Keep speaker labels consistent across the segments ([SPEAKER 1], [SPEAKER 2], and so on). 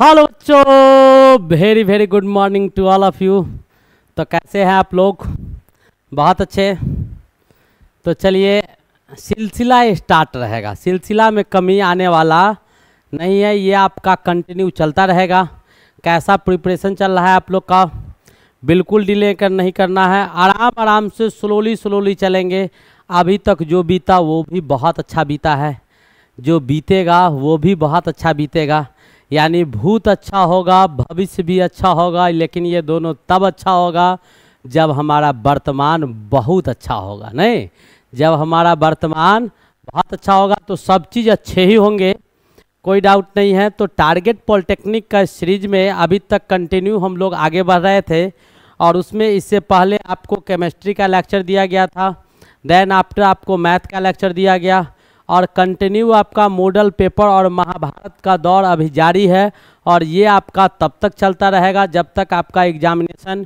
[SPEAKER 1] hello बच्चों very very good morning to all of you तो कैसे हैं आप लोग बहुत अच्छे तो चलिए सिलसिला स्टार्ट रहेगा सिलसिला में कमी आने वाला नहीं है ये आपका कंटिन्यू चलता रहेगा कैसा प्रिपरेशन चल रहा है आप लोग का बिल्कुल डिले कर नहीं करना है आराम आराम से स्लोली स्लोली चलेंगे अभी तक जो बीता वो भी बहुत अच्छा बीता है जो बीतेगा वो भी बहुत अच्छा बीतेगा यानी भूत अच्छा होगा भविष्य भी अच्छा होगा लेकिन ये दोनों तब अच्छा होगा जब हमारा वर्तमान बहुत अच्छा होगा नहीं जब हमारा वर्तमान बहुत अच्छा होगा तो सब चीज़ अच्छे ही होंगे कोई डाउट नहीं है तो टारगेट पॉलिटेक्निक का सीरीज में अभी तक कंटिन्यू हम लोग आगे बढ़ रहे थे और उसमें इससे पहले आपको केमिस्ट्री का लेक्चर दिया गया था देन आफ्टर आपको मैथ का लेक्चर दिया गया और कंटिन्यू आपका मॉडल पेपर और महाभारत का दौर अभी जारी है और ये आपका तब तक चलता रहेगा जब तक आपका एग्जामिनेशन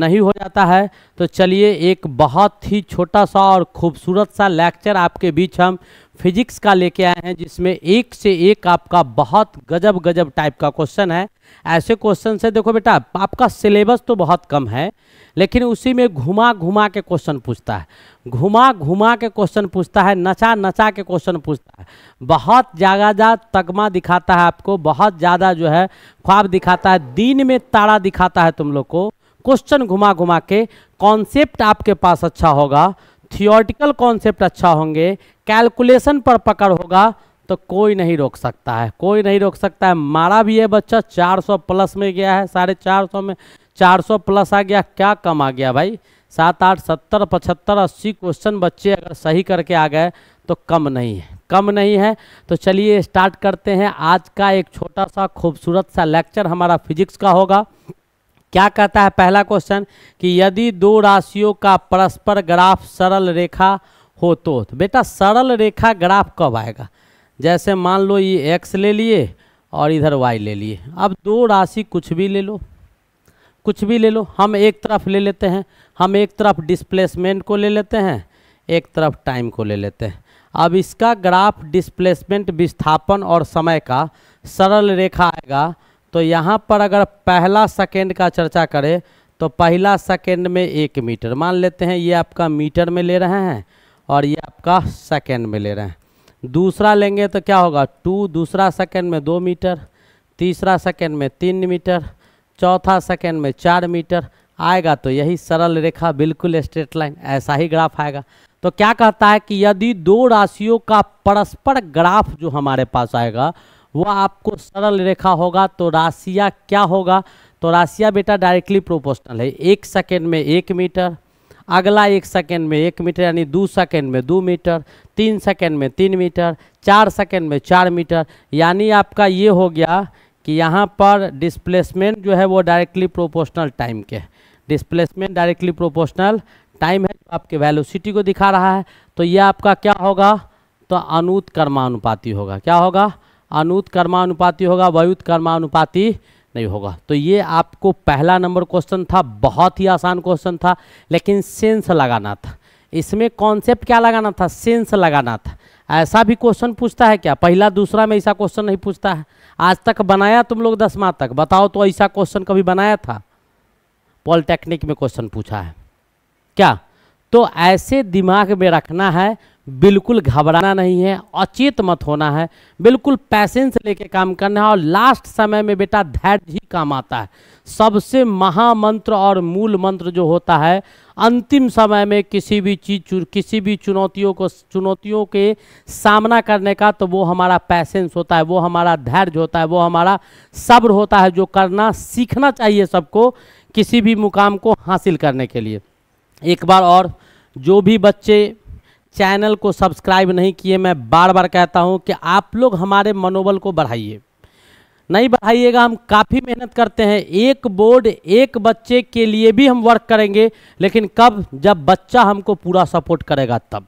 [SPEAKER 1] नहीं हो जाता है तो चलिए एक बहुत ही छोटा सा और खूबसूरत सा लेक्चर आपके बीच हम फिजिक्स का लेके आए हैं जिसमें एक से एक आपका बहुत गजब गजब टाइप का क्वेश्चन है ऐसे क्वेश्चन से देखो बेटा आपका सिलेबस तो बहुत कम है लेकिन उसी में घुमा घुमा के क्वेश्चन पूछता है घुमा घुमा के क्वेश्चन पूछता है नचा नचा के क्वेश्चन पूछता है बहुत ज़्यादा तगमा दिखाता है आपको बहुत ज़्यादा जो है ख्वाब दिखाता है दिन में ताड़ा दिखाता है तुम लोग को क्वेश्चन घुमा घुमा के कॉन्सेप्ट आपके पास अच्छा होगा थियोटिकल कॉन्सेप्ट अच्छा होंगे कैलकुलेशन पर पकड़ होगा तो कोई नहीं रोक सकता है कोई नहीं रोक सकता है मारा भी है बच्चा 400 प्लस में गया है साढ़े चार सौ में 400 प्लस आ गया क्या कम आ गया भाई सात आठ सत्तर पचहत्तर अस्सी क्वेश्चन बच्चे अगर सही करके आ गए तो कम नहीं है कम नहीं है तो चलिए स्टार्ट करते हैं आज का एक छोटा सा खूबसूरत सा लेक्चर हमारा फिजिक्स का होगा क्या कहता है पहला क्वेश्चन कि यदि दो राशियों का परस्पर ग्राफ सरल रेखा हो तो, तो बेटा सरल रेखा ग्राफ कब आएगा जैसे मान लो ये एक्स ले लिए और इधर वाई ले लिए अब दो राशि कुछ भी ले लो कुछ भी ले लो हम एक तरफ ले लेते हैं हम एक तरफ डिस्प्लेसमेंट को ले लेते हैं एक तरफ टाइम को ले लेते हैं अब इसका ग्राफ डिस्प्लेसमेंट विस्थापन और समय का सरल रेखा आएगा तो यहाँ पर अगर पहला सेकेंड का चर्चा करें तो पहला सेकेंड में एक मीटर मान लेते हैं ये आपका मीटर में ले रहे हैं और ये आपका सेकेंड में ले रहे हैं दूसरा लेंगे तो क्या होगा टू दूसरा सेकेंड में दो मीटर तीसरा सेकेंड में तीन मीटर चौथा सेकेंड में चार मीटर आएगा तो यही सरल रेखा बिल्कुल स्ट्रेट लाइन ऐसा ही ग्राफ आएगा तो क्या कहता है कि यदि दो राशियों का परस्पर ग्राफ जो हमारे पास आएगा वह आपको सरल रेखा होगा तो राशिया क्या होगा तो राशिया बेटा डायरेक्टली प्रोपोर्शनल है एक सेकेंड में एक मीटर अगला एक सेकेंड में एक मीटर यानी दो सेकेंड में दो मीटर तीन सेकेंड में तीन मीटर चार सेकेंड में चार मीटर यानी आपका ये हो गया कि यहाँ पर डिस्प्लेसमेंट जो है वो डायरेक्टली प्रोपोर्शनल टाइम के डिस्प्लेसमेंट डायरेक्टली प्रोपोर्शनल टाइम है जो आपके वैलोसिटी को दिखा रहा है तो ये आपका क्या होगा तो अनूत कर्मानुपाती होगा क्या होगा अनूत कर्मानुपाती होगा वयुत कर्मानुपाती नहीं होगा तो ये आपको पहला नंबर क्वेश्चन था बहुत ही आसान क्वेश्चन था लेकिन सेंस लगाना था इसमें कॉन्सेप्ट क्या लगाना था सेंस लगाना था ऐसा भी क्वेश्चन पूछता है क्या पहला दूसरा में ऐसा क्वेश्चन नहीं पूछता है आज तक बनाया तुम लोग दसवा तक बताओ तो ऐसा क्वेश्चन कभी बनाया था पॉलिटेक्निक में क्वेश्चन पूछा है क्या तो ऐसे दिमाग में रखना है बिल्कुल घबराना नहीं है अचेत मत होना है बिल्कुल पैसेंस लेके काम करना है और लास्ट समय में बेटा धैर्य ही काम आता है सबसे महामंत्र और मूल मंत्र जो होता है अंतिम समय में किसी भी चीज किसी भी चुनौतियों को चुनौतियों के सामना करने का तो वो हमारा पैसेंस होता है वो हमारा धैर्य होता है वो हमारा सब्र होता है जो करना सीखना चाहिए सबको किसी भी मुकाम को हासिल करने के लिए एक बार और जो भी बच्चे चैनल को सब्सक्राइब नहीं किए मैं बार बार कहता हूं कि आप लोग हमारे मनोबल को बढ़ाइए नहीं बढ़ाइएगा हम काफ़ी मेहनत करते हैं एक बोर्ड एक बच्चे के लिए भी हम वर्क करेंगे लेकिन कब जब बच्चा हमको पूरा सपोर्ट करेगा तब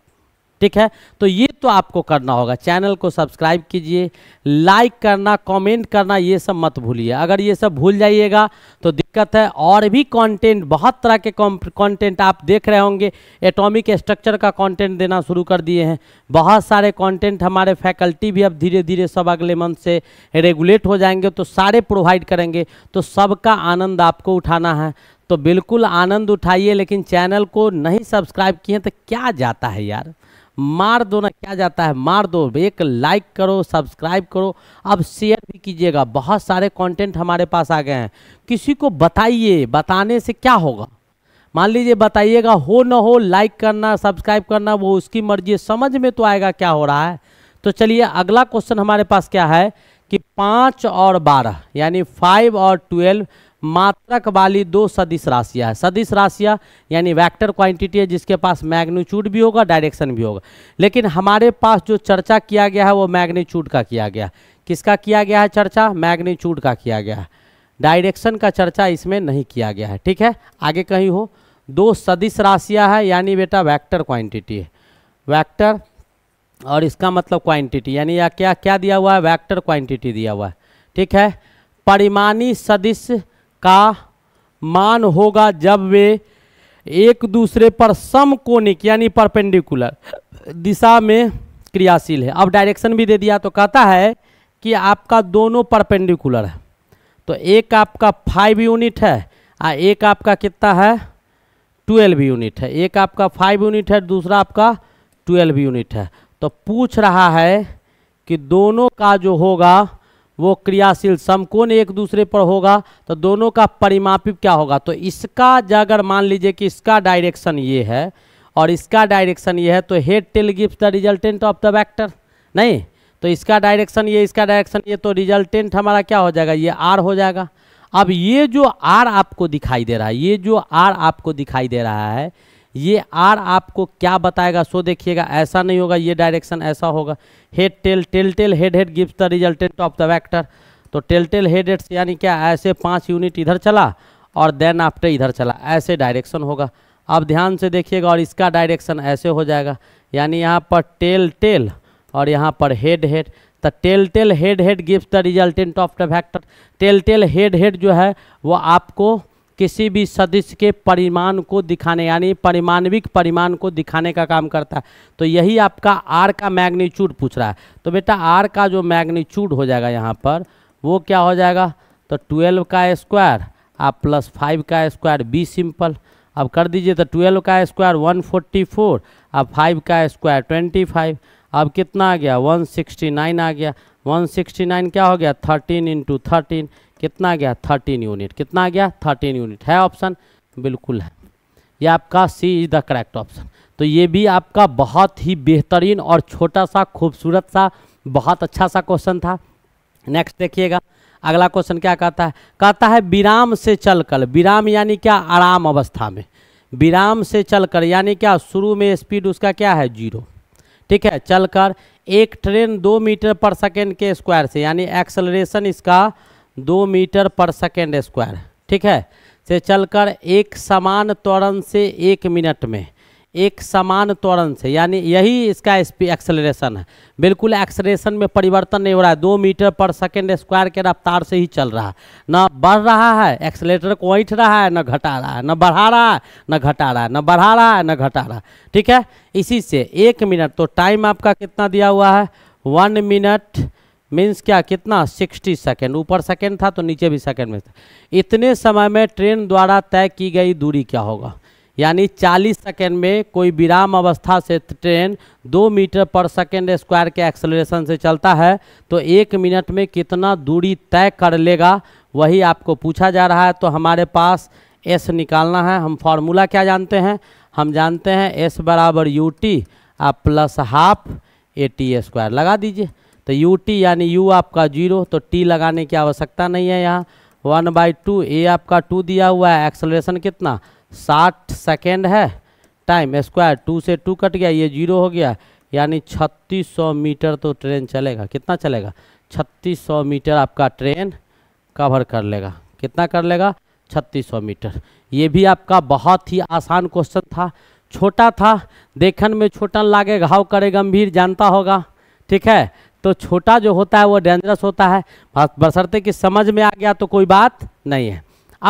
[SPEAKER 1] ठीक है तो ये तो आपको करना होगा चैनल को सब्सक्राइब कीजिए लाइक करना कमेंट करना ये सब मत भूलिए अगर ये सब भूल जाइएगा तो दिक्कत है और भी कंटेंट बहुत तरह के कंटेंट आप देख रहे होंगे एटॉमिक स्ट्रक्चर का कंटेंट देना शुरू कर दिए हैं बहुत सारे कंटेंट हमारे फैकल्टी भी अब धीरे धीरे सब अगले मंथ से रेगुलेट हो जाएंगे तो सारे प्रोवाइड करेंगे तो सबका आनंद आपको उठाना है तो बिल्कुल आनंद उठाइए लेकिन चैनल को नहीं सब्सक्राइब किए तो क्या जाता है यार मार दो ना क्या जाता है मार दो एक लाइक करो सब्सक्राइब करो अब शेयर भी कीजिएगा बहुत सारे कंटेंट हमारे पास आ गए हैं किसी को बताइए बताने से क्या होगा मान लीजिए बताइएगा हो ना हो लाइक करना सब्सक्राइब करना वो उसकी मर्जी है समझ में तो आएगा क्या हो रहा है तो चलिए अगला क्वेश्चन हमारे पास क्या है कि पाँच और बारह यानी फाइव और ट्वेल्व मात्रक वाली दो सदिश राशियां है सदिश राशियां यानी वेक्टर क्वांटिटी है जिसके पास मैग्नीट्यूड भी होगा डायरेक्शन भी होगा लेकिन हमारे पास जो चर्चा किया गया है वो मैग्नीट्यूड का किया गया किसका किया गया है चर्चा मैग्नीट्यूड का किया गया है डायरेक्शन का चर्चा इसमें नहीं किया गया है ठीक है आगे कहीं हो दो सदिश राशियां है यानी बेटा वैक्टर क्वांटिटी है वैक्टर और इसका मतलब क्वांटिटी यानी या क्या क्या दिया हुआ है वैक्टर क्वांटिटी दिया हुआ है ठीक है परिमाणी सदिश का मान होगा जब वे एक दूसरे पर समकोणिक यानी परपेंडिकुलर दिशा में क्रियाशील है अब डायरेक्शन भी दे दिया तो कहता है कि आपका दोनों परपेंडिकुलर है तो एक आपका फाइव यूनिट है और एक आपका कितना है ट्वेल्व यूनिट है एक आपका फाइव यूनिट है दूसरा आपका ट्वेल्व यूनिट है तो पूछ रहा है कि दोनों का जो होगा वो क्रियाशील समकोण एक दूसरे पर होगा तो दोनों का परिमापिक क्या होगा तो इसका अगर मान लीजिए कि इसका डायरेक्शन ये है और इसका डायरेक्शन ये है तो head tail gives the resultant of the vector नहीं तो इसका डायरेक्शन ये इसका डायरेक्शन ये तो रिजल्टेंट हमारा क्या हो जाएगा ये आर हो जाएगा अब ये जो आर आपको दिखाई दे रहा है ये जो आर आपको दिखाई दे रहा है ये आर आपको क्या बताएगा सो देखिएगा ऐसा नहीं होगा ये डायरेक्शन ऐसा होगा head tail tail tail head head gives the resultant of the vector तो टेल टेल हेड हेड्स यानी क्या ऐसे पाँच यूनिट इधर चला और देन आफ्टर इधर चला ऐसे डायरेक्शन होगा अब ध्यान से देखिएगा और इसका डायरेक्शन ऐसे हो जाएगा यानी यहाँ पर टेल टेल और यहाँ पर head head the tail tail head head gives the resultant of the vector tail tail head head जो है वो आपको किसी भी सदिश के परिमाण को दिखाने यानी परिमाणविक परिमाण को दिखाने का काम करता है तो यही आपका आर का मैग्नीच्यूड पूछ रहा है तो बेटा आर का जो मैग्नीच्यूड हो जाएगा यहाँ पर वो क्या हो जाएगा तो ट्वेल्व का स्क्वायर आप प्लस फाइव का स्क्वायर बी सिंपल अब कर दीजिए तो ट्वेल्व का स्क्वायर वन फोर्टी फोर अब फाइव का स्क्वायर ट्वेंटी फाइव अब कितना आ गया वन सिक्सटी नाइन आ गया वन सिक्सटी नाइन क्या हो गया थर्टीन इंटू थर्टीन कितना गया थर्टीन यूनिट कितना गया थर्टीन यूनिट है ऑप्शन बिल्कुल है ये आपका C is the correct option तो ये भी आपका बहुत ही बेहतरीन और छोटा सा खूबसूरत सा बहुत अच्छा सा क्वेश्चन था नेक्स्ट देखिएगा अगला क्वेश्चन क्या कहता है कहता है विराम से चलकर विराम यानी क्या आराम अवस्था में विराम से चलकर यानी क्या शुरू में स्पीड उसका क्या है जीरो ठीक है चलकर एक ट्रेन दो मीटर पर सेकेंड के स्क्वायर से यानी एक्सलरेशन इसका दो मीटर पर सेकेंड स्क्वायर ठीक है से चलकर एक समान त्वरण से एक मिनट में एक समान त्वरण से यानी यही इसका एक्सलेशन है बिल्कुल एक्सलेशन में परिवर्तन नहीं हो रहा है दो मीटर पर सेकेंड स्क्वायर के रफ्तार से ही चल रहा है ना बढ़ रहा है एक्सलेटर को ऐंठ रहा है ना घटा रहा है ना बढ़ा रहा है ना घटा रहा है ना बढ़ा रहा है ना घटा रहा है ठीक है इसी से एक मिनट तो टाइम आपका कितना दिया हुआ है वन मिनट मीन्स क्या कितना 60 सेकेंड ऊपर सेकेंड था तो नीचे भी सेकेंड में था इतने समय में ट्रेन द्वारा तय की गई दूरी क्या होगा यानी 40 सेकेंड में कोई विराम अवस्था से ट्रेन दो मीटर पर सेकेंड स्क्वायर के एक्सलेशन से चलता है तो एक मिनट में कितना दूरी तय कर लेगा वही आपको पूछा जा रहा है तो हमारे पास एस निकालना है हम फार्मूला क्या जानते हैं हम जानते हैं एस बराबर U T plus half A T square लगा दीजिए तो यू टी यानी यू आपका जीरो तो टी लगाने की आवश्यकता नहीं है यहाँ वन बाई टू ए आपका टू दिया हुआ है एक्सलेशन कितना साठ सेकेंड है टाइम स्क्वायर टू से टू कट गया ये जीरो हो गया यानी सौ मीटर तो ट्रेन चलेगा कितना चलेगा छत्तीस सौ मीटर आपका ट्रेन कवर कर लेगा कितना कर लेगा छत्तीस सौ मीटर ये भी आपका बहुत ही आसान क्वेश्चन था छोटा था देखन में छोटन लागे घाव करे गंभीर जानता होगा ठीक है तो छोटा जो होता है वो डेंजरस होता है बशर्ते कि समझ में आ गया तो कोई बात नहीं है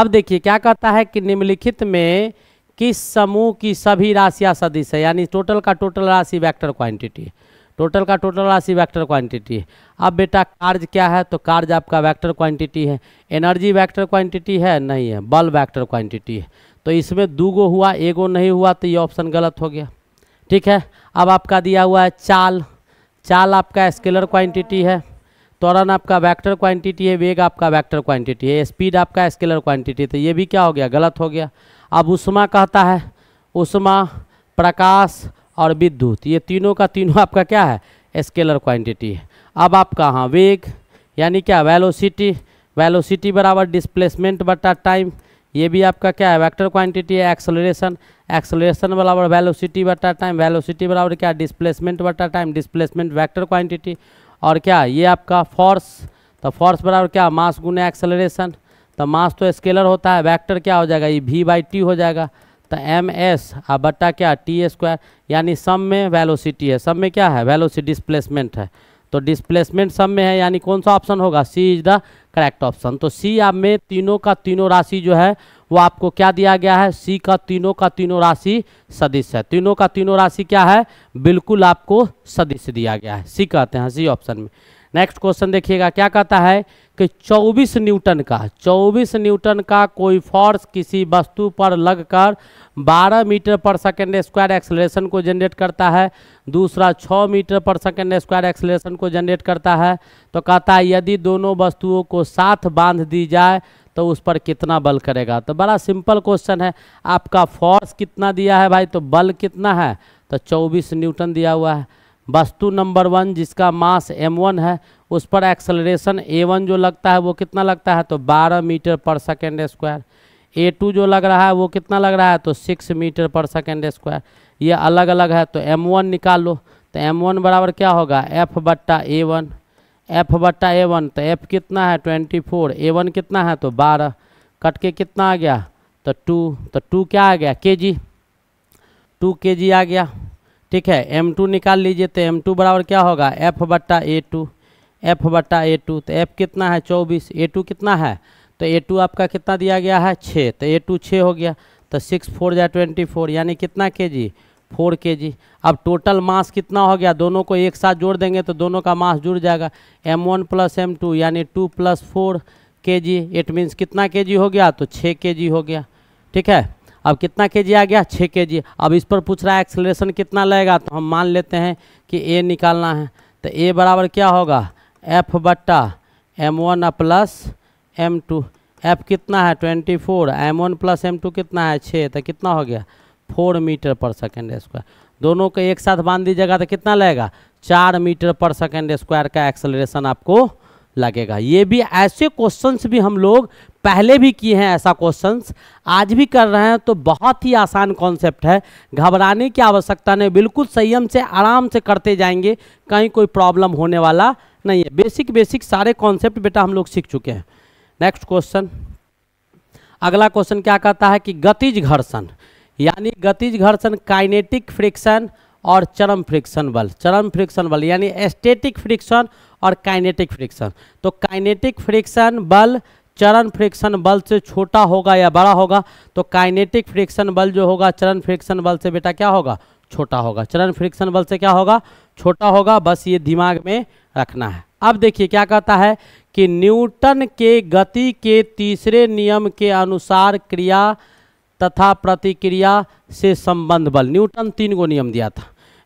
[SPEAKER 1] अब देखिए क्या कहता है कि निम्नलिखित में किस समूह की सभी राशियाँ सदिश है यानी टोटल का टोटल राशि वैक्टर क्वांटिटी है टोटल का टोटल राशि वेक्टर क्वांटिटी है अब बेटा कार्ज क्या है तो कार्ज आपका वेक्टर क्वांटिटी है एनर्जी वेक्टर क्वांटिटी है नहीं है बल वेक्टर क्वांटिटी है तो इसमें दो गो हुआ एगो नहीं हुआ तो ये ऑप्शन गलत हो गया ठीक है अब आपका दिया हुआ है चाल चाल आपका स्केलर क्वांटिटी है त्वरण आपका वेक्टर क्वांटिटी है वेग आपका वेक्टर क्वांटिटी है स्पीड आपका स्केलर क्वांटिटी तो ये भी क्या हो गया गलत हो गया अब उष्मा कहता है उष्मा प्रकाश और विद्युत ये तीनों का तीनों आपका क्या है स्केलर क्वांटिटी है अब आपका हाँ वेग यानी क्या वेलोसिटी वेलोसिटी बराबर डिस्प्लेसमेंट बटा टाइम ये भी आपका क्या है वेक्टर क्वांटिटी है एक्सलरेशन एक्सोलरेशन बराबर वेलोसिटी बटा टाइम वेलोसिटी बराबर क्या डिस्प्लेसमेंट बटा टाइम डिस्प्लेसमेंट वैक्टर क्वांटिटी और क्या ये आपका फोर्स तो फोर्स बराबर क्या मास गुना एक्सलरेशन तो मास तो स्केलर होता है वैक्टर क्या हो जाएगा ये वी बाई टी हो जाएगा तो एम एस और बट्टा क्या टी स्क्वायर यानी सम में वेलोसिटी है सब में क्या है वेलोसिटी डिस्प्लेसमेंट है तो डिस्प्लेसमेंट सब में है यानी कौन सा ऑप्शन होगा C is the correct option तो सी या मे तीनों का तीनों राशि जो है वो आपको क्या दिया गया है सी का तीनों का तीनों राशि सदिश है तीनों का तीनों राशि क्या है बिल्कुल आपको सदिश दिया गया है सी कहते हैं सी ऑप्शन में नेक्स्ट क्वेश्चन देखिएगा क्या कहता है कि 24 न्यूटन का 24 न्यूटन का कोई फोर्स किसी वस्तु पर लगकर बारह मीटर पर सेकेंड स्क्वायर एक्सलेशन को जनरेट करता है दूसरा छः मीटर पर सेकेंड स्क्वायर एक्सलेशन को जनरेट करता है तो कहता है यदि दोनों वस्तुओं को साथ बांध दी जाए तो उस पर कितना बल करेगा तो बड़ा सिंपल क्वेश्चन है आपका फोर्स कितना दिया है भाई तो बल कितना है तो 24 न्यूटन दिया हुआ है वस्तु नंबर वन जिसका मास m1 है उस पर ए a1 जो लगता है वो कितना लगता है तो 12 मीटर पर सेकेंड स्क्वायर ए टू जो लग रहा है वो कितना लग रहा है तो सिक्स मीटर पर सेकेंड स्क्वायर ये अलग अलग है तो एम वन निकाल लो तो एम वन बराबर क्या होगा एफ बट्टा ए वन एफ बट्टा ए वन तो एफ कितना है ट्वेंटी फोर ए वन कितना है तो बारह कट के कितना आ गया तो टू तो टू क्या आ गया के जी टू के जी आ गया ठीक है एम टू निकाल लीजिए तो एम टू बराबर क्या होगा एफ बट्टा ए टू एफ बट्टा ए टू तो एफ कितना है चौबीस ए टू कितना है तो ए टू आपका कितना दिया गया है छः तो ए टू छः हो गया तो सिक्स फोर या ट्वेंटी फोर यानी कितना के जी फोर के जी अब टोटल मास कितना हो गया दोनों को एक साथ जोड़ देंगे तो दोनों का मास जुड़ जाएगा M one plus M two यानी two plus four K G it means कितना के जी हो गया तो छः के जी हो गया ठीक है अब कितना के जी आ गया छः के जी अब इस पर पूछ रहा है एक्सलेशन कितना लगेगा तो हम मान लेते हैं कि ए निकालना है तो ए बराबर क्या होगा एफ बट्टा M one plus M two F कितना है twenty four M one plus M two कितना है छः तो कितना हो गया फोर मीटर पर सेकेंड स्क्वायर दोनों को एक साथ बांध दीजिएगा तो कितना लगेगा चार मीटर पर सेकेंड स्क्वायर का एक्सेलरेशन आपको लगेगा ये भी ऐसे क्वेश्चंस भी हम लोग पहले भी किए हैं ऐसा क्वेश्चंस आज भी कर रहे हैं तो बहुत ही आसान कॉन्सेप्ट है घबराने की आवश्यकता नहीं बिल्कुल संयम से आराम से करते जाएंगे कहीं कोई प्रॉब्लम होने वाला नहीं है बेसिक बेसिक सारे कॉन्सेप्ट बेटा हम लोग सीख चुके हैं नेक्स्ट क्वेश्चन अगला क्वेश्चन क्या कहता है कि गतिज घर्षण यानी गतिज घर्षण काइनेटिक फ्रिक्शन और चरम फ्रिक्शन बल चरम फ्रिक्शन बल यानी एस्टेटिक फ्रिक्शन और काइनेटिक फ्रिक्शन तो काइनेटिक फ्रिक्शन बल चरण फ्रिक्शन बल से छोटा होगा या बड़ा होगा तो काइनेटिक फ्रिक्शन बल जो होगा चरण फ्रिक्शन बल से बेटा क्या होगा छोटा होगा चरण फ्रिक्शन बल से क्या होगा छोटा होगा बस ये दिमाग में रखना है अब देखिए क्या कहता है कि न्यूटन के गति के तीसरे नियम के अनुसार क्रिया तथा प्रतिक्रिया से संबंध बल न्यूटन तीन को नियम दिया था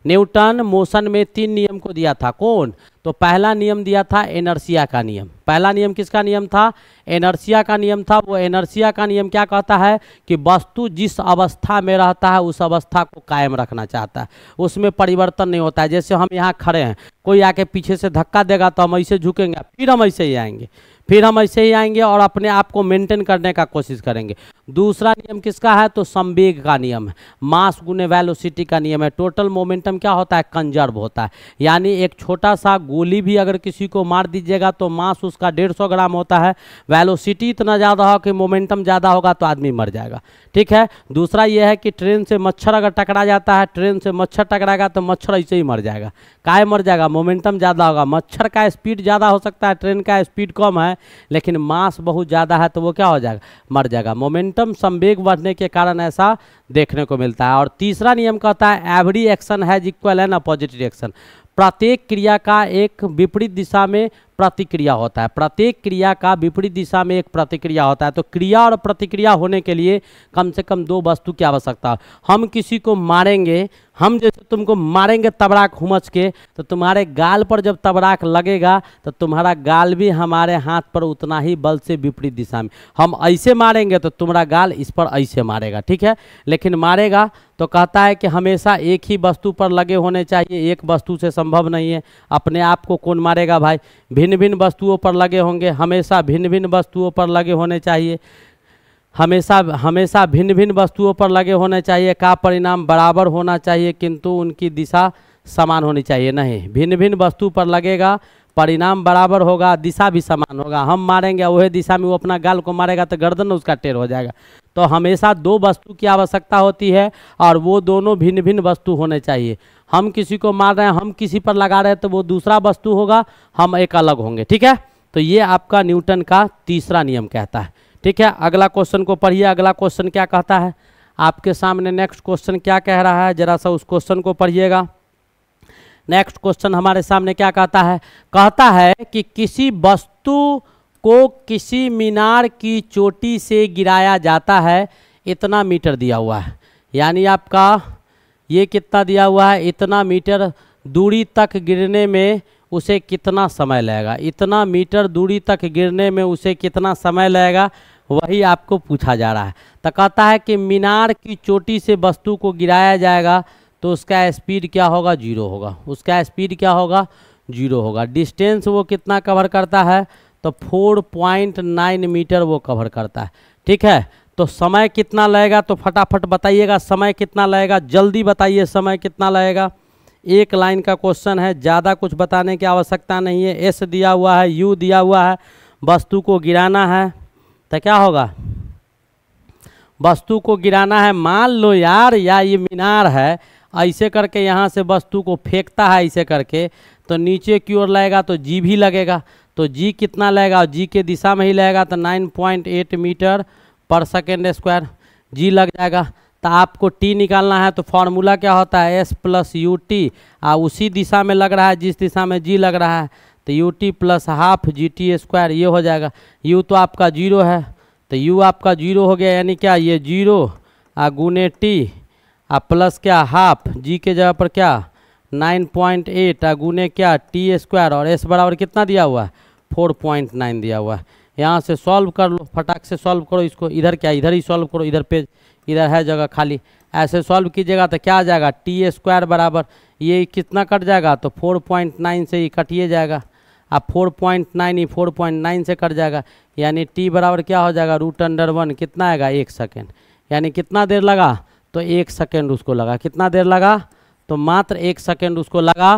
[SPEAKER 1] न्यूटन मोशन में तीन नियम को दिया था कौन तो पहला नियम दिया था एनर्सिया का नियम पहला नियम किसका नियम था एनर्सिया का नियम था वो एनर्सिया का नियम क्या कहता है कि वस्तु जिस अवस्था में रहता है उस अवस्था को कायम रखना चाहता है उसमें परिवर्तन नहीं होता है जैसे हम यहाँ खड़े हैं कोई आके पीछे से धक्का देगा तो हम ऐसे झुकेंगे फिर हम ऐसे ही आएंगे फिर हम ऐसे ही आएंगे और अपने आप को मेंटेन करने का कोशिश करेंगे दूसरा नियम किसका है तो संवेग का नियम है मास गुने वेलोसिटी का नियम है टोटल मोमेंटम क्या होता है कंजर्व होता है यानी एक छोटा सा गोली भी अगर किसी को मार दीजिएगा तो मास उसका डेढ़ सौ ग्राम होता है वेलोसिटी इतना ज़्यादा हो कि मोमेंटम ज़्यादा होगा तो आदमी मर जाएगा ठीक है दूसरा यह है कि ट्रेन से मच्छर अगर टकरा जाता है ट्रेन से मच्छर टकराएगा तो मच्छर ऐसे ही मर जाएगा काय मर जाएगा मोमेंटम ज़्यादा होगा मच्छर का स्पीड ज़्यादा हो सकता है ट्रेन का स्पीड कम है है लेकिन मास बहुत ज़्यादा है तो वो क्या हो जाएगा मर जाएगा मोमेंटम संवेग बढ़ने के कारण ऐसा देखने को मिलता है और तीसरा नियम कहता है every action has equal and opposite reaction प्रत्येक क्रिया का एक विपरीत दिशा में प्रतिक्रिया होता है प्रत्येक क्रिया का विपरीत दिशा में एक प्रतिक्रिया होता है तो क्रिया और प्रतिक्रिया होने के लिए कम से कम दो वस्तु की आवश्यकता हम किसी को मारेंगे हम जैसे तुमको मारेंगे तबराक हुमच के तो तुम्हारे गाल पर जब तबराक लगेगा तो तुम्हारा गाल भी हमारे हाथ पर उतना ही बल से विपरीत दिशा में हम ऐसे मारेंगे तो तुम्हारा गाल इस पर ऐसे मारेगा ठीक है लेकिन मारेगा तो कहता है कि हमेशा एक ही वस्तु पर लगे होने चाहिए एक वस्तु से संभव नहीं है अपने आप को कौन मारेगा भाई भिन्न भिन्न वस्तुओं पर लगे होंगे हमेशा भिन्न भिन्न वस्तुओं पर लगे होने चाहिए हमेशा हमेशा भिन्न भिन्न वस्तुओं पर लगे होने चाहिए का परिणाम बराबर होना चाहिए किंतु उनकी दिशा समान होनी चाहिए नहीं भिन्न भिन्न वस्तु पर लगेगा परिणाम बराबर होगा दिशा भी समान होगा हम मारेंगे वह दिशा में वो अपना गाल को मारेगा तो गर्दन उसका टेर हो जाएगा तो हमेशा दो वस्तु की आवश्यकता होती है और वो दोनों भिन्न भिन्न वस्तु होने चाहिए हम किसी को मार रहे हैं हम किसी पर लगा रहे हैं तो वो दूसरा वस्तु होगा हम एक अलग होंगे ठीक है तो ये आपका न्यूटन का तीसरा नियम कहता है ठीक है अगला क्वेश्चन को पढ़िए अगला क्वेश्चन क्या कहता है आपके सामने नेक्स्ट क्वेश्चन क्या कह रहा है जरा सा उस क्वेश्चन को पढ़िएगा नेक्स्ट क्वेश्चन हमारे सामने क्या कहता है कहता है कि किसी वस्तु को किसी मीनार की चोटी से गिराया जाता है इतना मीटर दिया हुआ है यानी आपका ये कितना दिया हुआ है इतना मीटर दूरी तक गिरने में उसे कितना समय लगेगा इतना मीटर दूरी तक गिरने में उसे कितना समय लगेगा वही आपको पूछा जा रहा है तो कहता है कि मीनार की चोटी से वस्तु को गिराया जाएगा तो उसका स्पीड क्या होगा जीरो होगा उसका स्पीड क्या होगा जीरो होगा डिस्टेंस वो कितना कवर करता है तो 4.9 मीटर वो कवर करता है ठीक है तो समय कितना लगेगा तो फटाफट बताइएगा समय कितना लगेगा जल्दी बताइए समय कितना लगेगा एक लाइन का क्वेश्चन है ज़्यादा कुछ बताने की आवश्यकता नहीं है एस दिया हुआ है यू दिया हुआ है वस्तु को गिराना है तो क्या होगा वस्तु को गिराना है मान लो यार या ये मीनार है ऐसे करके यहाँ से वस्तु को फेंकता है ऐसे करके तो नीचे की ओर लगेगा तो जी भी लगेगा तो जी कितना लगेगा जी के दिशा में ही लगेगा तो 9.8 मीटर पर सेकेंड स्क्वायर जी लग जाएगा तो आपको टी निकालना है तो फॉर्मूला क्या होता है एस प्लस यू टी आ उसी दिशा में लग रहा है जिस दिशा में जी लग रहा है तो U T plus half G T square ये हो जाएगा यू तो आपका जीरो है तो यू आपका जीरो हो गया यानी क्या ये जीरो आ गुने टी आ प्लस क्या हाफ जी के जगह पर क्या नाइन पॉइंट एट गुने क्या टी स्क्वायर और एस बराबर कितना दिया हुआ है फोर पॉइंट नाइन दिया हुआ है यहाँ से सॉल्व कर लो फटाक से सॉल्व करो इसको इधर क्या इधर ही सॉल्व करो इधर पेज इधर है जगह खाली ऐसे सॉल्व कीजिएगा तो क्या आ जाएगा टी स्क्वायर बराबर ये कितना कट जाएगा तो फोर पॉइंट नाइन से ही कटिए जाएगा अब फोर पॉइंट नाइन ही फोर पॉइंट नाइन से कट जाएगा यानी टी बराबर क्या हो जाएगा रूट अंडर वन कितना आएगा एक सेकेंड यानी कितना देर लगा तो एक सेकेंड उसको लगा कितना देर लगा तो मात्र एक सेकेंड उसको लगा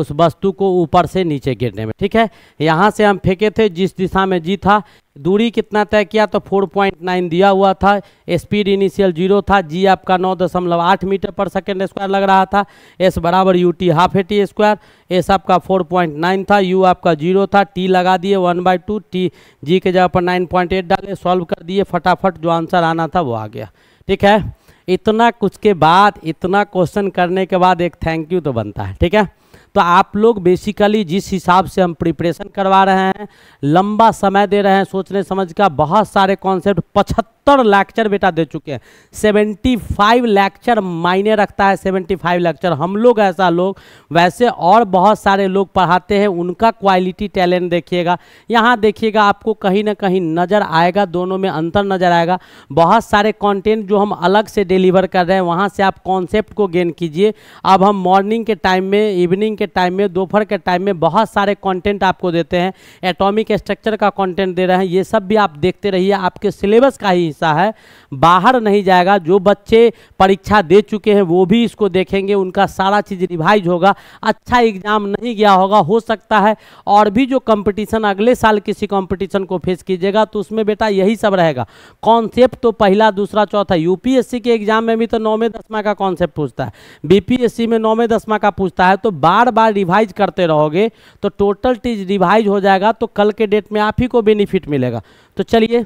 [SPEAKER 1] उस वस्तु को ऊपर से नीचे गिरने में ठीक है यहाँ से हम फेंके थे जिस दिशा में जी था दूरी कितना तय किया तो 4.9 दिया हुआ था स्पीड इनिशियल जीरो था जी आपका नौ दशमलव आठ मीटर पर सेकेंड स्क्वायर लग रहा था एस बराबर U T half A T square S आपका 4.9 था यू आपका जीरो था टी लगा दिए one by two T G के जगह पर 9.8 डाले सॉल्व कर दिए फटाफट जो आंसर आना था वो आ गया ठीक है इतना कुछ के बाद इतना क्वेश्चन करने के बाद एक थैंक यू तो बनता है ठीक है तो आप लोग बेसिकली जिस हिसाब से हम प्रिपरेशन करवा रहे हैं लंबा समय दे रहे हैं सोचने समझ का बहुत सारे कॉन्सेप्ट पचहत्तर लेक्चर बेटा दे चुके हैं सेवेंटी फाइव लेक्चर मायने रखता है सेवेंटी फाइव लेक्चर हम लोग ऐसा लोग वैसे और बहुत सारे लोग पढ़ाते हैं उनका क्वालिटी टैलेंट देखिएगा यहाँ देखिएगा आपको कहीं ना कहीं नज़र आएगा दोनों में अंतर नज़र आएगा बहुत सारे कॉन्टेंट जो हम अलग से डिलीवर कर रहे हैं वहाँ से आप कॉन्सेप्ट को गेन कीजिए अब हम मॉर्निंग के टाइम में इवनिंग के टाइम में दोपहर के टाइम में बहुत सारे कंटेंट आपको देते हैं एटॉमिक स्ट्रक्चर का कंटेंट दे रहे हैं ये सब भी आप देखते रहिए आपके सिलेबस का ही हिस्सा है बाहर नहीं जाएगा जो बच्चे परीक्षा दे चुके हैं वो भी इसको देखेंगे उनका सारा चीज़ रिवाइज होगा अच्छा एग्जाम नहीं गया होगा हो सकता है और भी जो कंपटीशन अगले साल किसी कंपटीशन को फेस कीजिएगा तो उसमें बेटा यही सब रहेगा कॉन्सेप्ट तो पहला दूसरा चौथा यूपीएससी के एग्जाम में भी तो नौवें दसवा का कॉन्सेप्ट पूछता है बीपीएससी में नौवें दसवा का पूछता है तो बार बार रिवाइज करते रहोगे तो टोटल चीज रिवाइज हो जाएगा तो कल के डेट में आप ही को बेनिफिट मिलेगा तो चलिए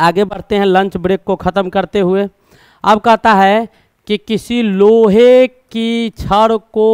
[SPEAKER 1] आगे बढ़ते हैं लंच ब्रेक को ख़त्म करते हुए अब कहता है कि किसी लोहे की छड़ को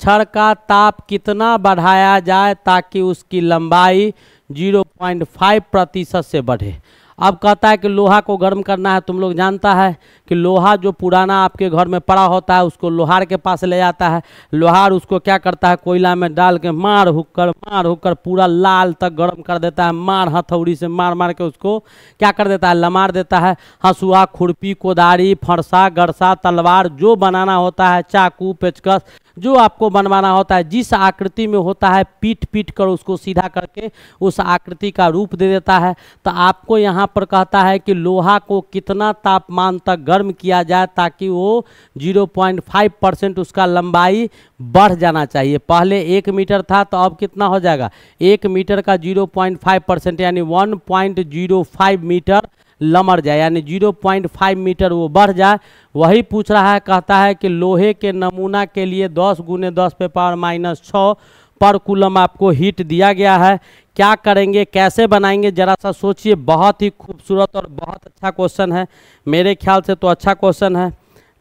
[SPEAKER 1] छड़ का ताप कितना बढ़ाया जाए ताकि उसकी लंबाई 0.5 प्रतिशत से बढ़े अब कहता है कि लोहा को गर्म करना है तुम लोग जानता है कि लोहा जो पुराना आपके घर में पड़ा होता है उसको लोहार के पास ले जाता है लोहार उसको क्या करता है कोयला में डाल के मार हुक्कर मार हुक्कर पूरा लाल तक गर्म कर देता है मार हथौड़ी से मार मार के उसको क्या कर देता है लमार देता है हंसुआ खुरपी कोदारी फरसा गरसा तलवार जो बनाना होता है चाकू पेचकस जो आपको बनवाना होता है जिस आकृति में होता है पीट पीट कर उसको सीधा करके उस आकृति का रूप दे देता है तो आपको यहाँ पर कहता है कि लोहा को कितना तापमान तक गर्म किया जाए ताकि वो 0.5 परसेंट उसका लंबाई बढ़ जाना चाहिए पहले एक मीटर था तो अब कितना हो जाएगा एक मीटर का 0.5 परसेंट यानी 1.05 मीटर लमर जाए यानी जीरो पॉइंट फाइव मीटर वो बढ़ जाए वही पूछ रहा है कहता है कि लोहे के नमूना के लिए दस गुने दस पे पावर माइनस छः पर कुलम आपको हीट दिया गया है क्या करेंगे कैसे बनाएंगे जरा सा सोचिए बहुत ही खूबसूरत और बहुत अच्छा क्वेश्चन है मेरे ख्याल से तो अच्छा क्वेश्चन है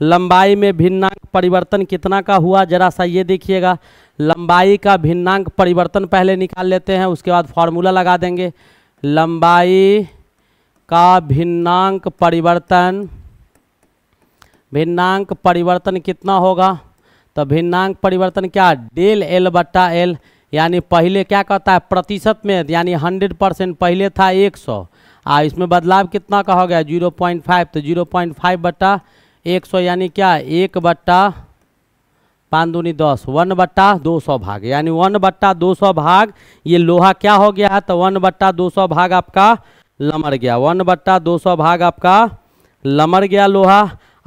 [SPEAKER 1] लंबाई में भिन्नांक परिवर्तन कितना का हुआ जरा सा ये देखिएगा लंबाई का भिन्नांक परिवर्तन पहले निकाल लेते हैं उसके बाद फार्मूला लगा देंगे लंबाई का भिन्नांक परिवर्तन भिन्नांक परिवर्तन कितना होगा तो भिन्नांक परिवर्तन क्या डेल एल बट्टा एल यानी पहले क्या कहता है प्रतिशत में यानी हंड्रेड परसेंट पहले था एक सौ आ इसमें बदलाव कितना का हो गया जीरो पॉइंट फाइव तो जीरो पॉइंट फाइव बट्टा एक सौ यानी क्या एक बट्टा पाँच दूनी दस वन बट्टा दो सौ भाग यानी वन बट्टा दो सौ भाग ये लोहा क्या हो गया है तो वन बट्टा दो सौ भाग आपका लमर गया वन बट्टा दो सौ भाग आपका लमर गया लोहा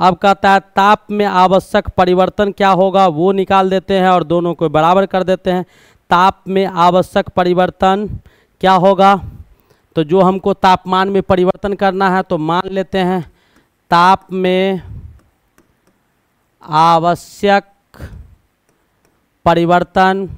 [SPEAKER 1] अब कहता है ताप में आवश्यक परिवर्तन क्या होगा वो निकाल देते हैं और दोनों को बराबर कर देते हैं ताप में आवश्यक परिवर्तन क्या होगा तो जो हमको तापमान में परिवर्तन करना है तो मान लेते हैं ताप में आवश्यक परिवर्तन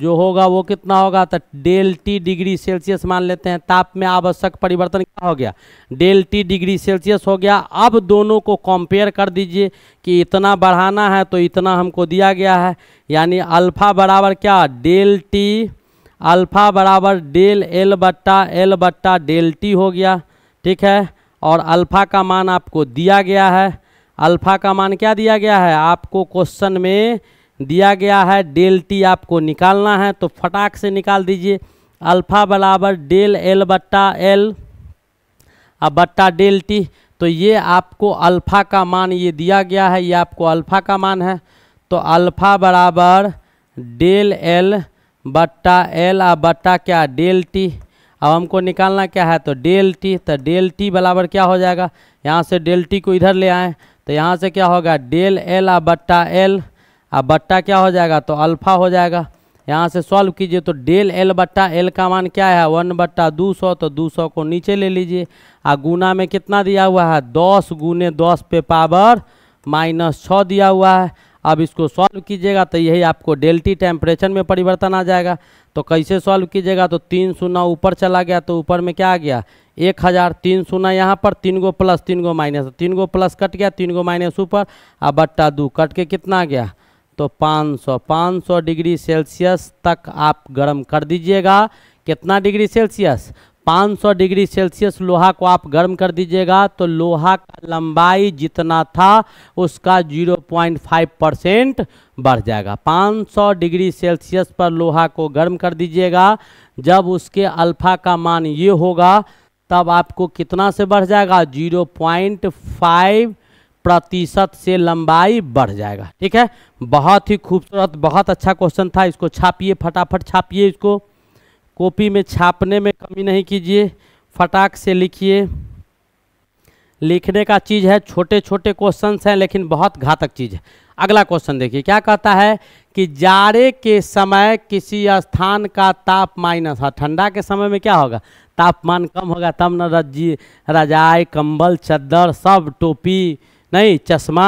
[SPEAKER 1] जो होगा वो कितना होगा तो डेल टी डिग्री सेल्सियस मान लेते हैं ताप में आवश्यक परिवर्तन क्या हो गया डेल टी डिग्री सेल्सियस हो गया अब दोनों को कंपेयर कर दीजिए कि इतना बढ़ाना है तो इतना हमको दिया गया है यानी अल्फ़ा बराबर क्या डेल टी अल्फ़ा बराबर डेल एल बट्टा एल बट्टा डेल टी हो गया ठीक है और अल्फ़ा का मान आपको दिया गया है अल्फ़ा का मान क्या दिया गया है आपको क्वेश्चन में दिया गया है डेल टी आपको निकालना है तो फटाक से निकाल दीजिए अल्फा बराबर डेल एल बट्टा एल और बट्टा डेल टी तो ये आपको अल्फा का मान ये दिया गया है ये आपको अल्फा का मान है तो अल्फा बराबर डेल एल बट्टा एल और बट्टा क्या डेल टी अब हमको निकालना क्या है तो डेल टी तो डेल टी बराबर क्या हो जाएगा यहाँ से डेल टी को इधर ले आएँ तो यहाँ से क्या होगा डेल एल और बट्टा एल अब बट्टा क्या हो जाएगा तो अल्फा हो जाएगा यहाँ से सॉल्व कीजिए तो डेल एल बट्टा एल का मान क्या है वन बट्टा दो सौ तो दो सौ को नीचे ले लीजिए आ गुना में कितना दिया हुआ है दस गुने दस पे पावर माइनस छः दिया हुआ है अब इसको सॉल्व कीजिएगा तो यही आपको डेल्टी टेम्परेचर में परिवर्तन आ जाएगा तो कैसे सॉल्व कीजिएगा तो तीन सुना ऊपर चला गया तो ऊपर में क्या आ गया एक हज़ार तीन सुना यहाँ पर तीन गो प्लस तीन गो माइनस तीन गो प्लस कट गया तीन गो माइनस ऊपर अब बट्टा दो कट के कितना आ गया तो 500 500 डिग्री सेल्सियस तक आप गर्म कर दीजिएगा कितना डिग्री सेल्सियस 500 डिग्री सेल्सियस लोहा को आप गर्म कर दीजिएगा तो लोहा का लंबाई जितना था उसका 0.5 परसेंट बढ़ जाएगा 500 डिग्री सेल्सियस पर लोहा को गर्म कर दीजिएगा जब उसके अल्फा का मान ये होगा तब आपको कितना से बढ़ जाएगा 0.5 प्रतिशत से लंबाई बढ़ जाएगा ठीक है बहुत ही खूबसूरत बहुत अच्छा क्वेश्चन था इसको छापिए फटाफट छापिए इसको कॉपी में छापने में कमी नहीं कीजिए फटाक से लिखिए लिखने का चीज़ है छोटे छोटे क्वेश्चंस हैं लेकिन बहुत घातक चीज़ है अगला क्वेश्चन देखिए क्या कहता है कि जाड़े के समय किसी स्थान का ताप माइनस है ठंडा के समय में क्या होगा तापमान कम होगा तब न रजी रजाई कंबल चद्दर सब टोपी नहीं चश्मा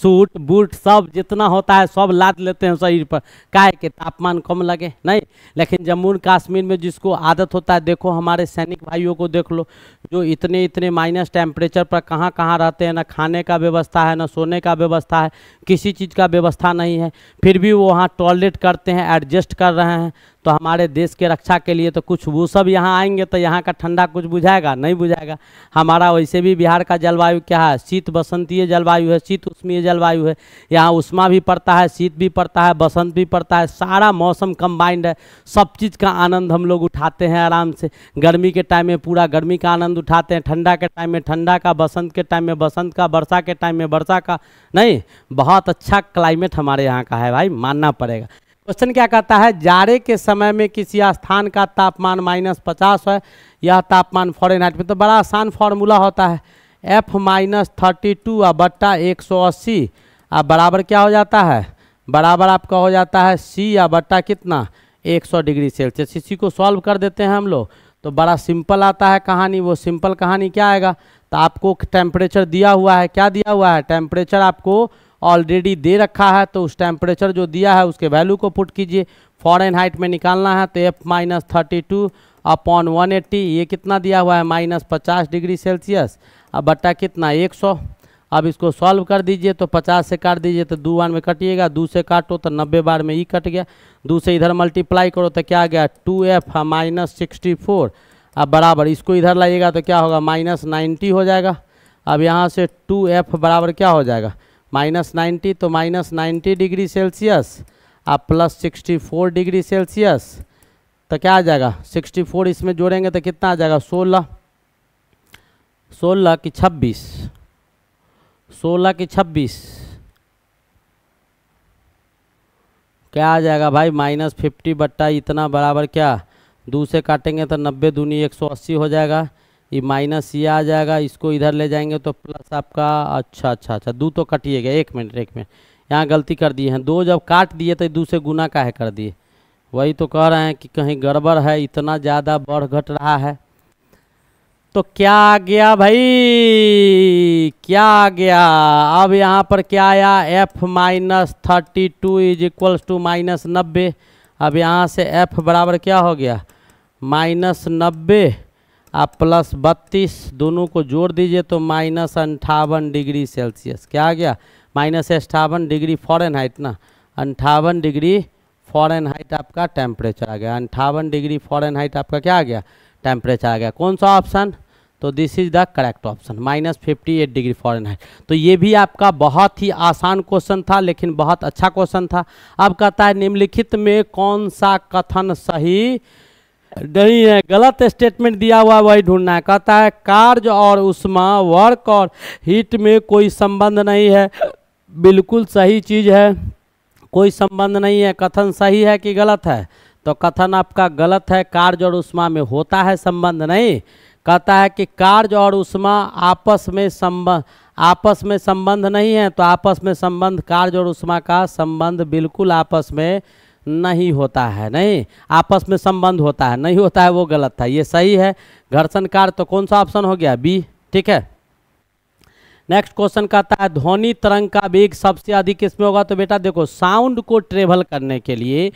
[SPEAKER 1] सूट बूट सब जितना होता है सब लाद लेते हैं शरीर पर काय के तापमान कम लगे नहीं लेकिन जम्मू कश्मीर में जिसको आदत होता है देखो हमारे सैनिक भाइयों को देख लो जो इतने इतने माइनस टेम्परेचर पर कहाँ कहाँ रहते हैं ना खाने का व्यवस्था है ना सोने का व्यवस्था है किसी चीज़ का व्यवस्था नहीं है फिर भी वो वहाँ टॉयलेट करते हैं एडजस्ट कर रहे हैं तो हमारे देश के रक्षा के लिए तो कुछ वो सब यहाँ आएंगे तो यहाँ का ठंडा कुछ बुझाएगा नहीं बुझाएगा हमारा वैसे भी बिहार का जलवायु क्या है शीत बसंतीय जलवायु है शीत उष्मीय जलवायु है यहाँ उष्मा भी पड़ता है शीत भी पड़ता है बसंत भी पड़ता है सारा मौसम कम्बाइंड है सब चीज़ का आनंद हम लोग उठाते हैं आराम से गर्मी के टाइम में पूरा गर्मी का आनंद उठाते हैं ठंडा के टाइम में ठंडा का बसंत के टाइम में बसंत का वर्षा के टाइम में वर्षा का नहीं बहुत अच्छा क्लाइमेट हमारे यहाँ का है भाई मानना पड़ेगा क्वेश्चन क्या कहता है जाड़े के समय में किसी स्थान का तापमान माइनस पचास है यह तापमान फॉरन में तो बड़ा आसान फॉर्मूला होता है एफ माइनस थर्टी टू और बट्टा एक सौ अस्सी और बराबर क्या हो जाता है बराबर आपका हो जाता है सी या बट्टा कितना सौ डिग्री सेल्सियस इसी को सॉल्व कर देते हैं हम लोग तो बड़ा सिंपल आता है कहानी वो सिंपल कहानी क्या आएगा तो आपको टेम्परेचर दिया हुआ है क्या दिया हुआ है टेम्परेचर आपको ऑलरेडी दे रखा है तो उस टेम्परेचर जो दिया है उसके वैल्यू को पुट कीजिए फॉरन हाइट में निकालना है तो F minus thirty two upon one eighty ये कितना दिया हुआ है माइनस पचास डिग्री सेल्सियस अब बट्टा कितना एक सौ अब इसको सॉल्व कर दीजिए तो पचास से काट दीजिए तो दो बार में कटिएगा दो से काटो तो नब्बे बार में ही कट गया दो से इधर मल्टीप्लाई करो तो क्या आ गया two F minus sixty four अब बराबर इसको इधर लाइएगा तो क्या होगा माइनस नाइन्टी हो जाएगा अब यहाँ से टू एफ बराबर क्या हो जाएगा माइनस नाइन्टी तो माइनस नाइन्टी डिग्री सेल्सियस और plus sixty four degree Celsius तो क्या आ जाएगा सिक्सटी फोर इसमें जोड़ेंगे तो कितना आ जाएगा सोलह सोलह की छब्बीस सोलह की छब्बीस क्या आ जाएगा भाई माइनस फिफ्टी बट्टा इतना बराबर क्या दो से काटेंगे तो नब्बे दूनी एक सौ अस्सी हो जाएगा ये माइनस ये आ जाएगा इसको इधर ले जाएंगे तो प्लस आपका अच्छा अच्छा अच्छा दो तो कटिएगा एक मिनट एक मिनट यहाँ गलती कर दिए हैं दो जब काट दिए तो दूसरे से गुना काहे कर दिए वही तो कह रहे हैं कि कहीं गड़बड़ है इतना ज़्यादा बढ़ घट रहा है तो क्या आ गया भाई क्या आ गया अब यहाँ पर क्या आया F minus thirty two is equals to minus नब्बे अब यहाँ से एफ बराबर क्या हो गया माइनस नब्बे आप प्लस बत्तीस दोनों को जोड़ दीजिए तो माइनस अंठावन डिग्री सेल्सियस क्या आ गया माइनस अठावन डिग्री फॉरन हाइट ना अंठावन डिग्री फॉरन हाइट आपका टेम्परेचर आ गया अंठावन डिग्री फॉरन हाइट आपका क्या आ गया टेम्परेचर आ गया कौन सा ऑप्शन तो this is the correct option minus fifty eight degree Fahrenheit तो ये भी आपका बहुत ही आसान क्वेश्चन था लेकिन बहुत अच्छा क्वेश्चन था अब कहता है निम्नलिखित में कौन सा कथन सही नहीं है गलत स्टेटमेंट दिया हुआ वही ढूंढना है कहता है कार्य और उष्मा वर्क और हीट में कोई संबंध नहीं है बिल्कुल सही चीज़ है कोई संबंध नहीं है कथन सही है कि गलत है तो कथन आपका गलत है कार्य और उष्मा में होता है संबंध नहीं कहता है कि कार्य और उष्मा आपस में संबंध आपस में संबंध नहीं है तो आपस में संबंध कार्य और उष्मा का संबंध बिल्कुल आपस में नहीं होता है नहीं आपस में संबंध होता है नहीं होता है वो गलत था ये सही है घर्षण कार्य तो कौन सा ऑप्शन हो गया बी ठीक है नेक्स्ट क्वेश्चन कहता है ध्वनि तरंग का वेग सबसे अधिक इसमें होगा तो बेटा देखो साउंड को ट्रेवल करने के लिए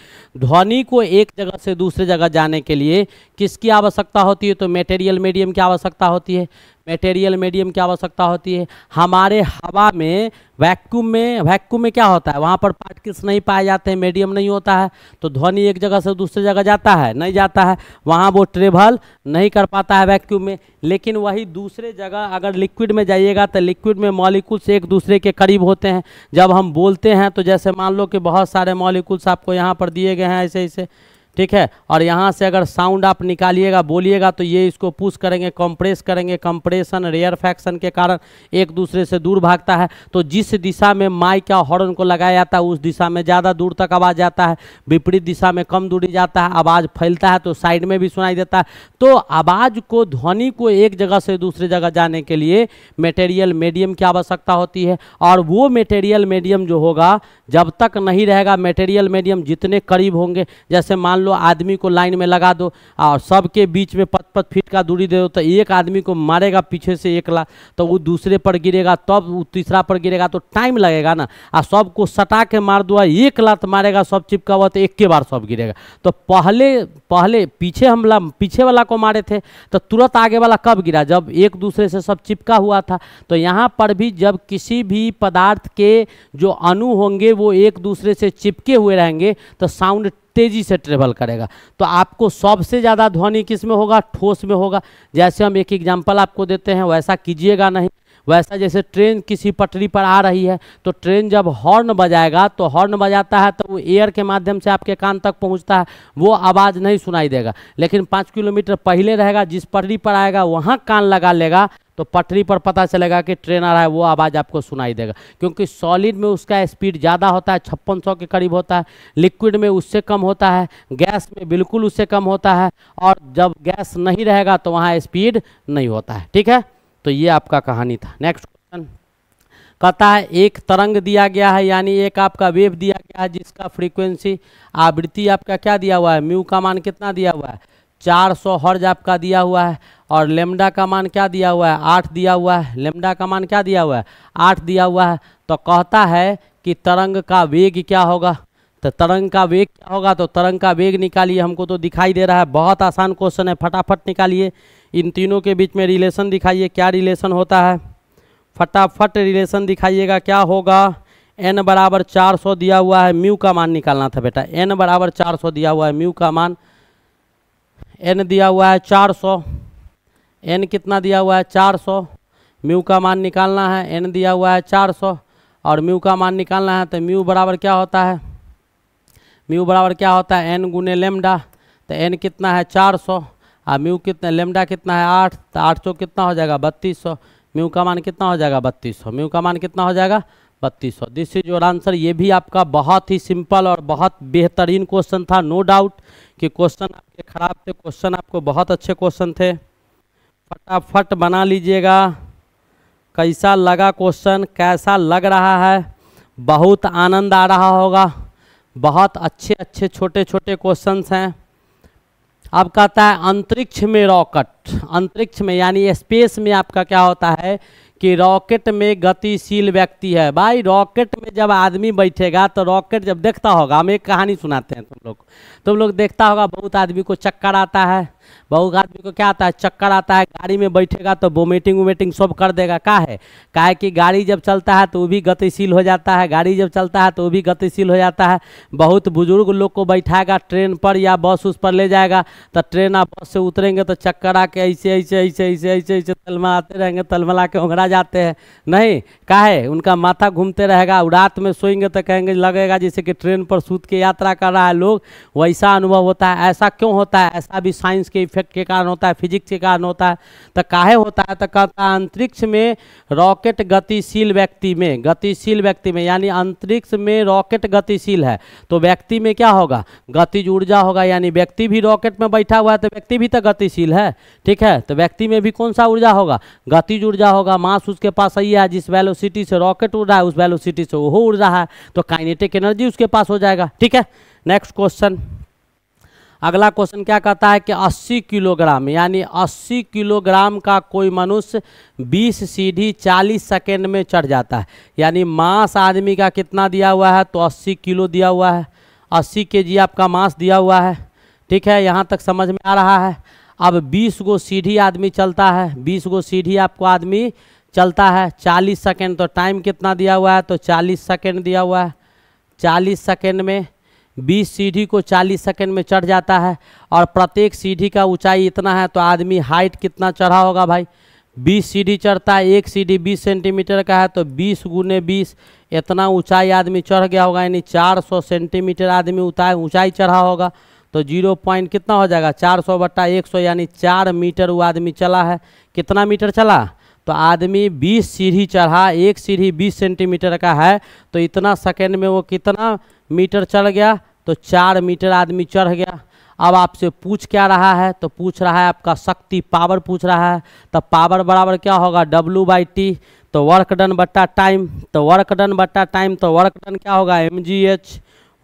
[SPEAKER 1] ध्वनि को एक जगह से दूसरे जगह जाने के लिए किसकी आवश्यकता होती है तो मेटेरियल मीडियम की आवश्यकता होती है मटेरियल मीडियम की आवश्यकता होती है हमारे हवा में वैक्यूम में वैक्यूम में क्या होता है वहाँ पर पार्टिकल्स नहीं पाए जाते हैं मीडियम नहीं होता है तो ध्वनि एक जगह से दूसरे जगह जाता है नहीं जाता है वहाँ वो ट्रेवल नहीं कर पाता है वैक्यूम में लेकिन वही दूसरे जगह अगर लिक्विड में जाइएगा तो लिक्विड में मॉलिकुल्स एक दूसरे के करीब होते हैं जब हम बोलते हैं तो जैसे मान लो कि बहुत सारे मॉलिकुल्स आपको यहाँ पर दिए गए हैं ऐसे ऐसे ठीक है और यहाँ से अगर साउंड आप निकालिएगा बोलिएगा तो ये इसको पुश करेंगे कंप्रेस करेंगे कंप्रेशन रेयर फैक्शन के कारण एक दूसरे से दूर भागता है तो जिस दिशा में माइक या हॉर्न को लगाया जाता है उस दिशा में ज़्यादा दूर तक आवाज़ जाता है विपरीत दिशा में कम दूरी जाता है आवाज़ फैलता है तो साइड में भी सुनाई देता है तो आवाज़ को ध्वनि को एक जगह से दूसरे जगह जाने के लिए मेटेरियल मीडियम की आवश्यकता होती है और वो मेटेरियल मीडियम जो होगा जब तक नहीं रहेगा मेटेरियल मीडियम जितने करीब होंगे जैसे मान लो आदमी को लाइन में लगा दो और सबके बीच में पत पत फीट का दूरी दे दो तो एक आदमी को मारेगा पीछे से एक ला तो वो दूसरे पर गिरेगा तब तो वो तीसरा पर गिरेगा तो टाइम लगेगा ना आ सबको सटा के मार दो एक लात मारेगा सब चिपका हुआ तो एक के बार सब गिरेगा तो पहले पहले पीछे हमला पीछे वाला को मारे थे तो तुरंत आगे वाला कब गिरा जब एक दूसरे से सब चिपका हुआ था तो यहाँ पर भी जब किसी भी पदार्थ के जो अणु होंगे वो एक दूसरे से चिपके हुए रहेंगे तो साउंड तेज़ी से ट्रेवल करेगा तो आपको सबसे ज़्यादा ध्वनि किस में होगा ठोस में होगा जैसे हम एक एग्जाम्पल आपको देते हैं वैसा कीजिएगा नहीं वैसा जैसे ट्रेन किसी पटरी पर आ रही है तो ट्रेन जब हॉर्न बजाएगा तो हॉर्न बजाता है तो वो एयर के माध्यम से आपके कान तक पहुंचता है वो आवाज़ नहीं सुनाई देगा लेकिन पाँच किलोमीटर पहले रहेगा जिस पटरी पर आएगा वहाँ कान लगा लेगा तो पटरी पर पता चलेगा कि ट्रेन आ रहा है वो आवाज़ आपको सुनाई देगा क्योंकि सॉलिड में उसका स्पीड ज़्यादा होता है छप्पन सौ के करीब होता है लिक्विड में उससे कम होता है गैस में बिल्कुल उससे कम होता है और जब गैस नहीं रहेगा तो वहाँ स्पीड नहीं होता है ठीक है तो ये आपका कहानी था नेक्स्ट क्वेश्चन कहता है एक तरंग दिया गया है यानी एक आपका वेव दिया गया है जिसका फ्रीक्वेंसी आवृत्ति आपका क्या दिया हुआ है म्यू का मान कितना दिया हुआ है 400 सौ हर्ज आपका दिया हुआ है और लेमडा का मान क्या दिया हुआ है आठ दिया हुआ है लेमडा का मान क्या दिया हुआ है आठ दिया हुआ है तो कहता है कि तरंग का वेग क्या होगा तो तरंग का वेग क्या होगा तो तरंग का वेग निकालिए हमको तो दिखाई दे रहा है बहुत आसान क्वेश्चन है फटाफट निकालिए इन तीनों के बीच में रिलेशन दिखाइए क्या रिलेशन होता है फटाफट रिलेशन दिखाइएगा क्या होगा एन बराबर चार सौ दिया हुआ है म्यू का मान निकालना था बेटा एन बराबर चार सौ दिया हुआ है म्यू का मान एन दिया हुआ है चार सौ एन कितना दिया हुआ है चार सौ म्यू का मान निकालना है एन दिया हुआ है चार सौ और म्यू का मान निकालना है तो म्यू बराबर क्या होता है म्यू बराबर क्या होता है एन गुने लेमडा तो एन कितना है चार सौ आ हाँ, म्यू कितना लेमडा कितना है आठ तो आठ सौ कितना हो जाएगा बत्तीस सौ म्यू का मान कितना हो जाएगा बत्तीस सौ म्यू का मान कितना हो जाएगा बत्तीस सौ दिस इज योर आंसर ये भी आपका बहुत ही सिंपल और बहुत बेहतरीन क्वेश्चन था नो no डाउट कि क्वेश्चन आपके ख़राब थे क्वेश्चन आपको बहुत अच्छे क्वेश्चन थे फटाफट बना लीजिएगा कैसा लगा क्वेश्चन कैसा लग रहा है बहुत आनंद आ रहा होगा बहुत अच्छे अच्छे छोटे छोटे क्वेश्चंस हैं अब कहता है अंतरिक्ष में रॉकेट अंतरिक्ष में यानी स्पेस में आपका क्या होता है कि रॉकेट में गतिशील व्यक्ति है भाई रॉकेट में जब आदमी बैठेगा तो रॉकेट जब देखता होगा हम एक कहानी सुनाते हैं तुम लोग तुम लोग देखता होगा बहुत आदमी को चक्कर आता है बहुत आदमी को क्या आता है चक्कर आता है गाड़ी में बैठेगा तो वोमिटिंग वोमिटिंग सब कर देगा का है का है कि गाड़ी जब चलता है तो वो भी गतिशील हो जाता है गाड़ी जब चलता है तो वो भी गतिशील हो जाता है बहुत बुजुर्ग लोग को बैठाएगा ट्रेन पर या बस उस पर ले जाएगा तो ट्रेन आप बस से उतरेंगे तो चक्कर आके ऐसे ऐसे ऐसे ऐसे ऐसे ऐसे तलमलाते रहेंगे तलमला के ओंगड़ा जाते हैं नहीं का है उनका माथा घूमते रहेगा रात में सोएंगे तो कहेंगे लगेगा जैसे कि ट्रेन पर सूत के यात्रा कर रहा है लोग वैसा अनुभव होता है ऐसा क्यों होता है ऐसा भी साइंस के इफेक्ट के कारण होता है फिजिक्स के कारण होता है तो काहे होता है तो कहता अंतरिक्ष में रॉकेट गतिशील व्यक्ति में गतिशील व्यक्ति में यानी अंतरिक्ष में रॉकेट गतिशील है तो व्यक्ति में क्या होगा गतिज ऊर्जा होगा यानी व्यक्ति भी रॉकेट में बैठा हुआ है तो व्यक्ति भी तो गतिशील है ठीक है तो व्यक्ति में भी कौन सा ऊर्जा होगा गतिज ऊर्जा होगा मास उसके पास सही है जिस वैलोसिटी से रॉकेट उड़ रहा है उस वैलोसिटी से वो ऊर्जा है तो काइनेटिक एनर्जी उसके पास हो जाएगा ठीक है नेक्स्ट क्वेश्चन अगला क्वेश्चन क्या कहता है कि 80 किलोग्राम यानी 80 किलोग्राम का कोई मनुष्य 20 सीढ़ी 40 सेकेंड में चढ़ जाता है यानी मास आदमी का कितना दिया हुआ है तो 80 किलो दिया हुआ है 80 के जी आपका मांस दिया हुआ है ठीक है यहाँ तक समझ में आ रहा है अब 20 गो सीढ़ी आदमी चलता है बीस गो सीढ़ी आपको आदमी चलता है 40 सेकेंड तो टाइम कितना दिया हुआ है तो 40 सेकेंड दिया हुआ है 40 सेकेंड में बीस सीढ़ी को चालीस सेकेंड में चढ़ जाता है और प्रत्येक सीढ़ी का ऊंचाई इतना है तो आदमी हाइट कितना चढ़ा होगा भाई बीस सीढ़ी चढ़ता है एक सीढ़ी बीस सेंटीमीटर का है तो बीस गुने बीस इतना ऊंचाई आदमी चढ़ गया होगा यानी चार सौ सेंटीमीटर आदमी उतार ऊंचाई चढ़ा होगा तो जीरो पॉइंट कितना हो जाएगा चार सौ बट्टा एक सौ यानी चार मीटर वो आदमी चला है कितना मीटर चला तो आदमी बीस सीढ़ी चढ़ा एक सीढ़ी बीस सेंटीमीटर का है तो इतना सेकेंड में वो कितना मीटर चल गया तो चार मीटर आदमी चढ़ गया अब आपसे पूछ क्या रहा है तो पूछ रहा है आपका शक्ति पावर पूछ रहा है तब तो पावर बराबर क्या होगा डब्लू बाई टी तो वर्क डन बट्टा टाइम तो वर्क डन बट्टा टाइम तो वर्क डन क्या होगा M G H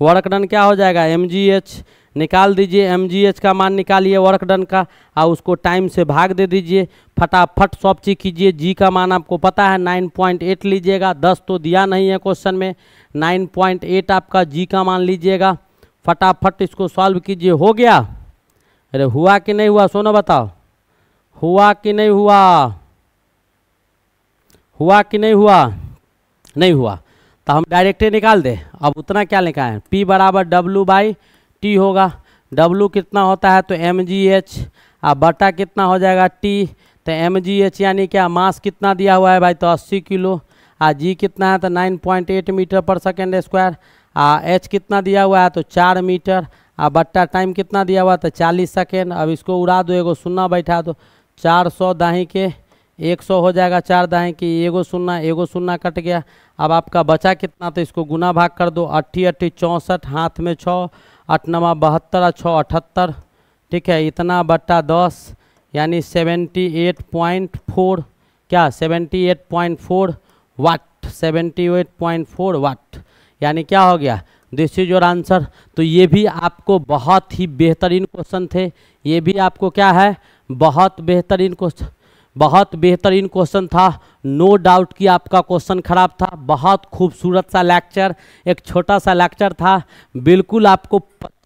[SPEAKER 1] work done क्या हो जाएगा एम जी एच निकाल दीजिए एम जी एच का मान निकालिए वर्क डन का और उसको टाइम से भाग दे दीजिए फटाफट सब चीज़ कीजिए जी का मान आपको पता है नाइन पॉइंट एट लीजिएगा दस तो दिया नहीं है क्वेश्चन में 9.8 आपका जी का मान लीजिएगा फटाफट इसको सॉल्व कीजिए हो गया अरे हुआ कि नहीं हुआ सोना बताओ हुआ कि नहीं हुआ हुआ कि नहीं हुआ नहीं हुआ तो हम डायरेक्टे निकाल दें अब उतना क्या निकालें पी बराबर डब्लू बाई टी होगा डब्लू कितना होता है तो एम जी एच और बटा कितना हो जाएगा टी तो एम जी एच यानी क्या मास कितना दिया हुआ है भाई तो अस्सी किलो आ जी कितना है तो नाइन पॉइंट एट मीटर पर सेकेंड स्क्वायर आ एच कितना दिया हुआ है तो चार मीटर आ बट्टा टाइम कितना दिया हुआ है तो चालीस सेकेंड अब इसको उड़ा दो एगो सुन्ना बैठा दो चार सौ दाही के एक सौ हो जाएगा चार दाही की एगो सुन्ना एगो सुन्ना कट गया अब आपका बचा कितना तो इसको गुना भाग कर दो अट्ठी अट्ठी चौंसठ हाथ में छः अठ नवा बहत्तर छः अठहत्तर ठीक है इतना बट्टा दस यानी सेवेंटी एट पॉइंट फोर क्या seventy eight point four watt four watt यानी क्या हो गया दिस इज योर आंसर तो ये भी आपको बहुत ही बेहतरीन क्वेश्चन थे ये भी आपको क्या है बहुत बेहतरीन क्वेश्चन बहुत बेहतरीन क्वेश्चन था नो no डाउट कि आपका क्वेश्चन ख़राब था बहुत खूबसूरत सा लेक्चर एक छोटा सा लेक्चर था बिल्कुल आपको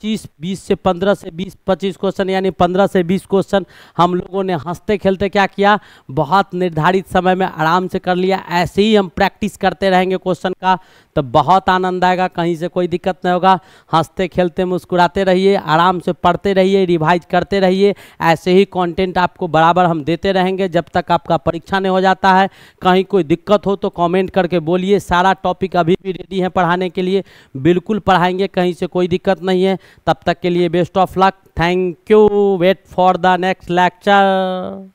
[SPEAKER 1] पच्चीस बीस से पंद्रह से बीस पच्चीस क्वेश्चन यानी पंद्रह से बीस क्वेश्चन हम लोगों ने हंसते खेलते क्या किया बहुत निर्धारित समय में आराम से कर लिया ऐसे ही हम प्रैक्टिस करते रहेंगे क्वेश्चन का तो बहुत आनंद आएगा कहीं से कोई दिक्कत नहीं होगा हंसते खेलते मुस्कुराते रहिए आराम से पढ़ते रहिए रिवाइज करते रहिए ऐसे ही कंटेंट आपको बराबर हम देते रहेंगे जब तक आपका परीक्षा नहीं हो जाता है कहीं कोई दिक्कत हो तो कमेंट करके बोलिए सारा टॉपिक अभी भी रेडी है पढ़ाने के लिए बिल्कुल पढ़ाएंगे कहीं से कोई दिक्कत नहीं है तब तक के लिए best of luck thank you wait for the next lecture